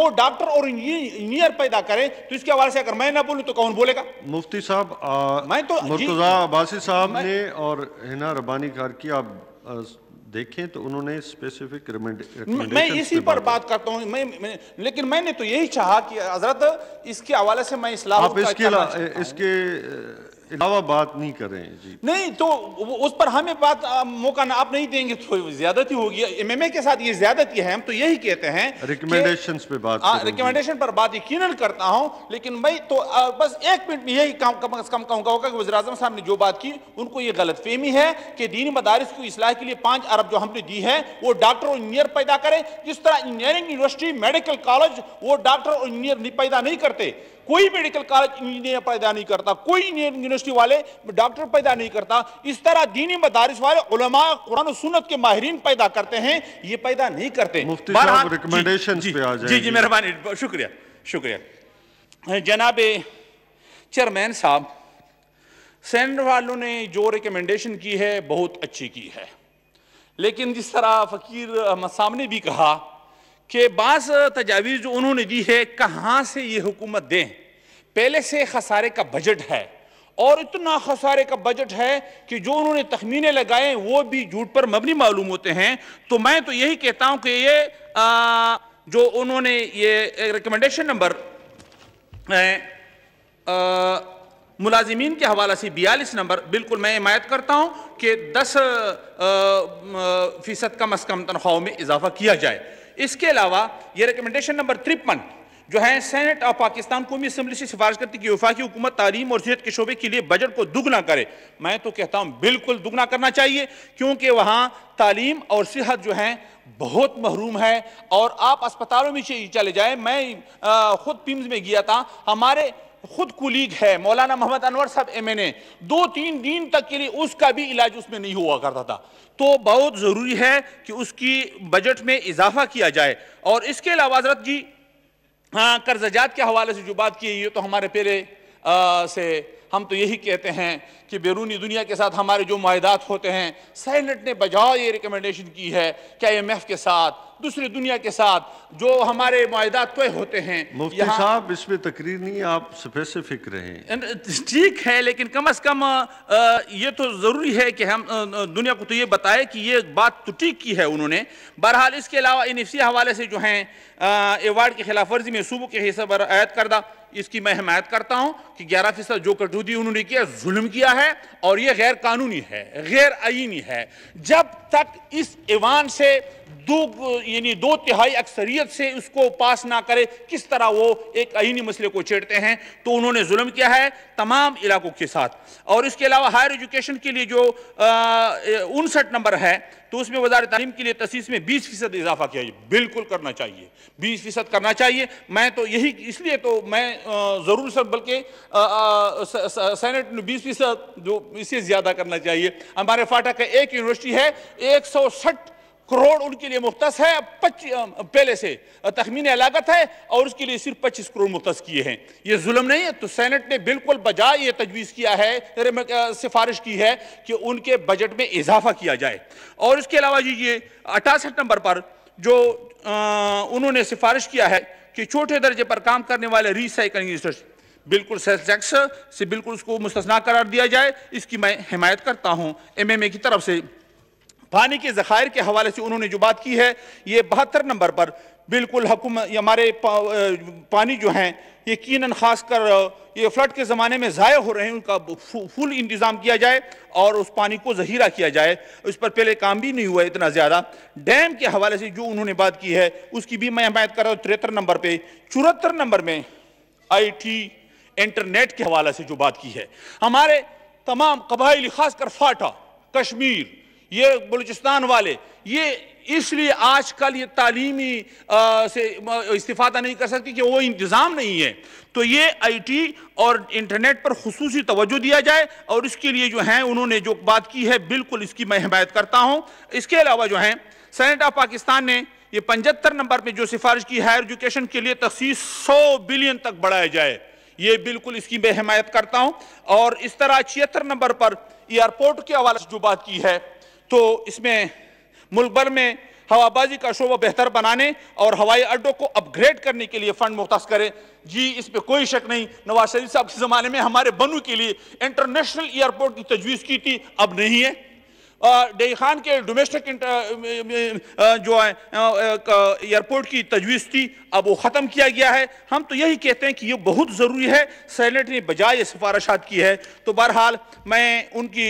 वो डॉक्टर और इंजीनियर पैदा करें तो इसके हवाले से अगर मैं ना बोलूं तो कौन बोलेगा मुफ्ती साहब मैं तो मुर्तजा अब्बासी साहब ने और हिना रबानी कार की आप देखें तो उन्होंने स्पेसिफिक मैं इसी पर बात करता हूं मैं, मैं लेकिन मैंने तो यही चाहा कि हजरत इसके हवाले से मैं इस्लाम आप इसके इसके अलावा बात नहीं करें जी नहीं तो उस पर हमें बात मौका ना आप नहीं देंगे तो ज्यादा होगी एम एम ए के साथ ये ज्यादा है हम तो यही कहते हैं रिकमेंडेशन पे बात हाँ, रिकमेंडेशन पर बात यकीन करता हूँ लेकिन मैं तो आ, बस एक मिनट में यही कम कम अज कम कहूँगा होगा कि वजी साहब ने जो बात की उनको ये गलत फहमी है कि दीनी मदारस को असलाह के लिए पाँच अरब जो हमने दी है वो डॉक्टर और इंजीनियर पैदा करें जिस तरह इंजीनियरिंग यूनिवर्सिटी मेडिकल कॉलेज वो डॉक्टर और इंजीनियर पैदा नहीं करते कोई मेडिकल कॉलेज इंजीनियर पैदा नहीं करता कोई यूनिवर्सिटी वाले डॉक्टर पैदा नहीं करता इस तरह दीनी मदारिस वाले उलमा कुरान सुन्नत के माहरीन पैदा करते हैं ये पैदा नहीं करते जी, जी, मेहरबानी शुक्रिया शुक्रिया जनाब चेयरमैन साहब सेंटर वालों ने जो रिकमेंडेशन की है बहुत अच्छी की है लेकिन जिस तरह फ़कीर अहमद साहब ने भी कहा कि बास तजावीज़ जो उन्होंने दी है कहाँ से ये हुकूमत दें पहले से खसारे का बजट है और इतना खसारे का बजट है कि जो उन्होंने तखमीने लगाए वो भी झूठ पर मबनी मालूम होते हैं तो मैं तो यही कहता हूँ कि ये आ, जो उन्होंने ये रिकमेंडेशन नंबर मुलाजिमीन के हवाले से बयालीस नंबर बिल्कुल मैं हिमायत करता हूँ कि दस फ़ीसद कम अज़ कम तनख्वाहों में इजाफा किया जाए इसके अलावा ये रिकमेंडेशन नंबर तिरपन जो है सेनेट ऑफ पाकिस्तान कौमी असम्बली से सिफारिश करती कि वफाकी हुकूमत तालीम और सेहत के शोबे के लिए बजट को दुगना करे मैं तो कहता हूँ बिल्कुल दुगना करना चाहिए क्योंकि वहाँ तालीम और सेहत जो है बहुत महरूम है और आप अस्पतालों में चले जाए मैं आ, खुद पिम्स में गया था हमारे खुद कुलीग है मौलाना मोहम्मद अनवर साहब एम एन ए दो तीन दिन तक के लिए उसका भी इलाज उसमें नहीं हुआ करता था तो बहुत ज़रूरी है कि उसकी बजट में इजाफा किया जाए और इसके अलावा हजरत जी हाँ कर्जजात के हवाले से जो बात की है ये तो हमारे पहले से हम तो यही कहते हैं कि बैरूनी दुनिया के साथ हमारे जो माहदात होते हैं सैनट ने बजाओ ये रिकमेंडेशन की है क्या एम एफ के साथ दूसरी दुनिया के साथ जो हमारे माहदात तय होते हैं साहब इसमें तकरीर नहीं आप स्पेसिफिक रहे uh, ठीक है लेकिन कम अज कम uh, uh, ये तो ज़रूरी है कि हम दुनिया को तो ये बताए कि ये बात तो ठीक की है उन्होंने बहरहाल इसके अलावा इन इसी हवाले से जो हैं एवार्ड की खिलाफ वर्जी में सूबों के हिस्सा पर आयद करदा इसकी मैं हमायत करता हूँ कि ग्यारह फीसद जो कटौती उन्होंने किया जुल्म किया है और ये गैर कानूनी है गैर आइनी है जब तक इस ईवान से दो यानी दो तिहाई अक्सरियत से उसको पास ना करे किस तरह वो एक आइनी मसले को छेड़ते हैं तो उन्होंने जुल्म किया है तमाम इलाकों के साथ और इसके अलावा हायर एजुकेशन के लिए जो उनसठ नंबर है तो उसमें वजार तालीम के लिए तसीस में बीस फीसद इजाफा किया जाए बिल्कुल करना चाहिए बीस फीसद करना चाहिए मैं तो यही इसलिए तो मैं ज़रूर सर बल्कि सेनेट बीस फीसद जो इससे ज़्यादा करना चाहिए हमारे फाटक का एक यूनिवर्सिटी है एक सौ सठ करोड़ उनके लिए मुख्त है पहले से तखमीन लागत है और उसके लिए सिर्फ पच्चीस करोड़ मुख्त किए हैं ये जुल्म नहीं है तो सैनट ने बिल्कुल बजाय ये तजवीज़ किया है सिफारिश की है कि उनके बजट में इजाफा किया जाए और इसके अलावा जी ये अठासठ नंबर पर जो आ, उन्होंने सिफारिश किया है कि छोटे दर्जे पर काम करने वाले रिसाइकलिंग बिल्कुल सेल्स टैक्स से बिल्कुल उसको मुस्तना करार दिया जाए इसकी मैं हिमायत करता हूँ एम एम ए की तरफ से पानी के ज़खायर के हवाले से उन्होंने जो बात की है ये बहत्तर नंबर पर बिल्कुल हमारे पा, पानी जो हैं यकीन ख़ास कर ये फ्लड के ज़माने में ज़ाय हो रहे हैं उनका फुल इंतज़ाम किया जाए और उस पानी को ज़हीरा किया जाए उस पर पहले काम भी नहीं हुआ इतना ज़्यादा डैम के हवाले से जो उन्होंने बात की है उसकी भी मैं हमायत कर रहा हूँ तिरहत्तर नंबर पर चौहत्तर नंबर में आई टी इंटरनेट के हवाले से जो बात की है हमारे तमाम कबाइली खासकर फाटा कश्मीर ये बलूचिस्तान वाले ये इसलिए आज कल ये तालीमी आ, से इस्तीफादा नहीं कर सकती कि वो इंतज़ाम नहीं है तो ये आईटी और इंटरनेट पर खसूस तोज्जो दिया जाए और इसके लिए जो है उन्होंने जो बात की है बिल्कुल इसकी मैं हमायत करता हूँ इसके अलावा जो है सेनेट ऑफ पाकिस्तान ने ये पचहत्तर नंबर पर जो सिफारिश की हायर एजुकेशन के लिए तखसीस सौ बिलियन तक बढ़ाया जाए ये बिल्कुल इसकी मैं हमायत करता हूँ और इस तरह छिहत्तर नंबर पर एयरपोर्ट के हवाले से जो बात की है तो इसमें मुल्क भर में हवाबाजी का शोबा बेहतर बनाने और हवाई अड्डों को अपग्रेड करने के लिए फंड मुख्त करें जी इस पर कोई शक नहीं नवाज शरीफ साहब के ज़माने में हमारे बनू के लिए इंटरनेशनल एयरपोर्ट की तजवीज़ की थी अब नहीं है डे खान के डोमेस्टिक uh, uh, uh, जो है एयरपोर्ट की तजवीज़ थी अब वो ख़त्म किया गया है हम तो यही कहते हैं कि ये बहुत ज़रूरी है सैनेट ने बजाय सिफारशात की है तो बहरहाल मैं उनकी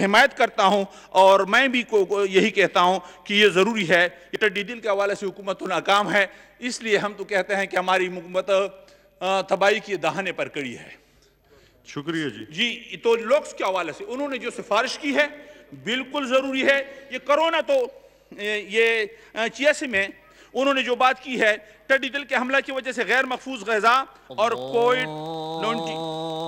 हिमायत करता हूँ और मैं भी को, को यही कहता हूँ कि ये ज़रूरी है ये दिल तो के हवाले से हुकूमत तो नाकाम है इसलिए हम तो कहते हैं कि हमारी हुकूमत तबाही की दहाने पर कड़ी है शुक्रिया जी जी तो लोक्स के हवाले से उन्होंने जो सिफारिश की है बिल्कुल ज़रूरी है ये कोरोना तो ये चीस में उन्होंने जो बात की है टेडिटल के हमला की वजह से गैर महफूज गजा और कोविड नाइन्टीन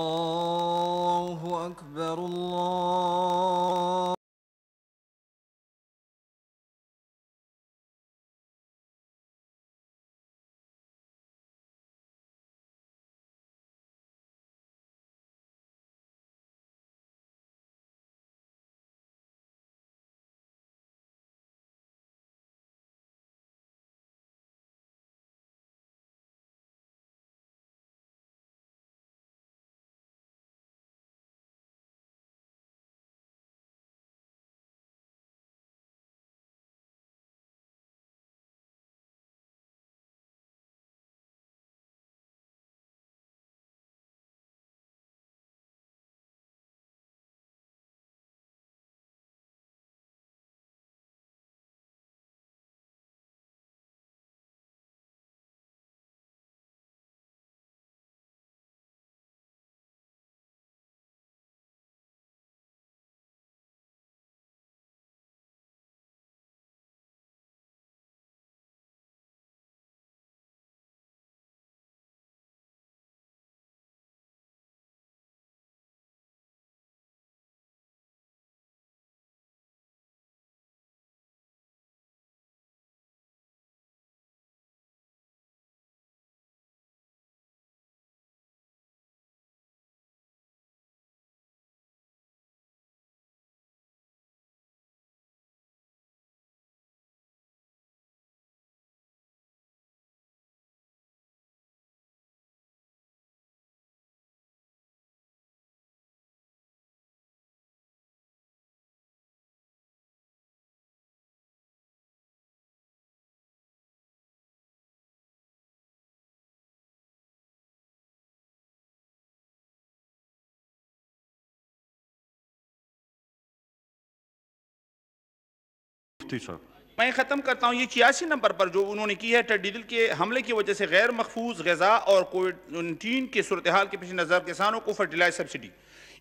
मुफ्ती साहब मैं ख़त्म करता हूँ ये छियासी नंबर पर जो उन्होंने की है टड्डी दिल के हमले की वजह से गैर मखफूज गजा और कोविड नाइन्टीन के सूरत हाल के पेश नज़र किसानों को फर्टिलाइज सब्सिडी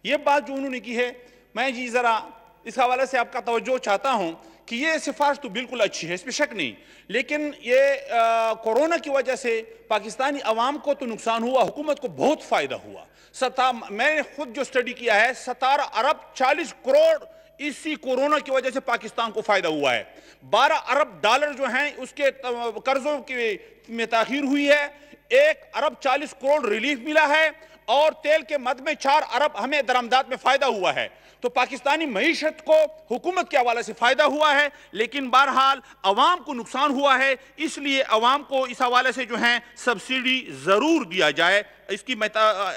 ये बात जो उन्होंने की है मैं जी ज़रा इस हवाले से आपका तोज्जो चाहता हूँ कि ये सिफारिश तो बिल्कुल अच्छी है इसमें शक नहीं लेकिन ये कोरोना की वजह से पाकिस्तानी अवाम को तो नुकसान हुआ हुकूमत को बहुत फ़ायदा हुआ सता मैंने खुद जो स्टडी किया है सतारह अरब चालीस करोड़ इसी कोरोना की वजह से पाकिस्तान को फ़ायदा हुआ है 12 अरब डॉलर जो हैं उसके कर्जों की में तखीर हुई है एक अरब 40 करोड़ रिलीफ मिला है और तेल के मद में चार अरब हमें दरामदात में फ़ायदा हुआ है तो पाकिस्तानी मीशत को हुकूमत के हवाले से फ़ायदा हुआ है लेकिन बहरहाल अवाम को नुकसान हुआ है इसलिए अवाम को इस हवाले से जो है सब्सिडी ज़रूर दिया जाए इसकी मैं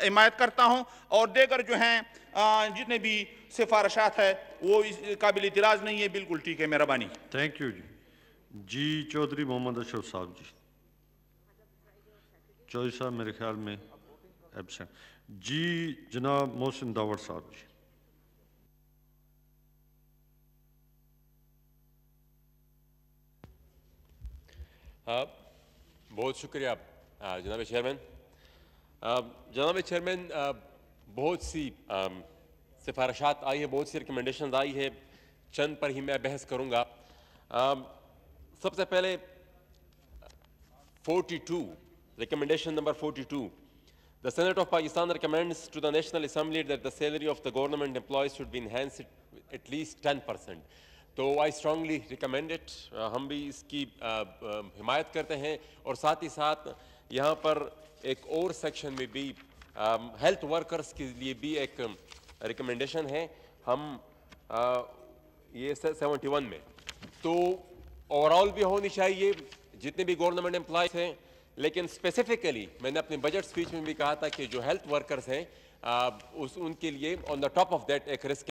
हिमायत करता हूं और देकर जो है जितने भी सिफारशात है वो काबिल इतराज़ नहीं है बिल्कुल ठीक है मेहरबानी थैंक यू जी जी चौधरी मोहम्मद अशरफ साहब जी चौधरी साहब मेरे ख्याल में एबसेंट जी जनाब मोहसिन दावर साहब जी आ, बहुत शुक्रिया जनाब चेयरमैन जनाब चेयरमैन बहुत सी सिफारशात आई है बहुत सी रिकमेंडेशन आई है चंद पर ही मैं बहस करूँगा सबसे पहले 42 two recommendation number 42 two the Senate of Pakistan recommends to the National Assembly that the salary of the government employees should be enhance at least ten percent तो आई स्ट्रांगली रिकमेंडेड हम भी इसकी हिमायत करते हैं और साथ ही साथ यहाँ पर एक और सेक्शन में भी हेल्थ um, वर्कर्स के लिए भी एक रिकमेंडेशन um, है हम आ, uh, ये सेवेंटी वन में तो ओवरऑल भी होनी चाहिए जितने भी गवर्नमेंट एम्प्लॉज हैं लेकिन स्पेसिफिकली मैंने अपने बजट स्पीच में भी कहा था कि जो हेल्थ वर्कर्स हैं uh, उस उनके लिए on the top of that एक रिस्क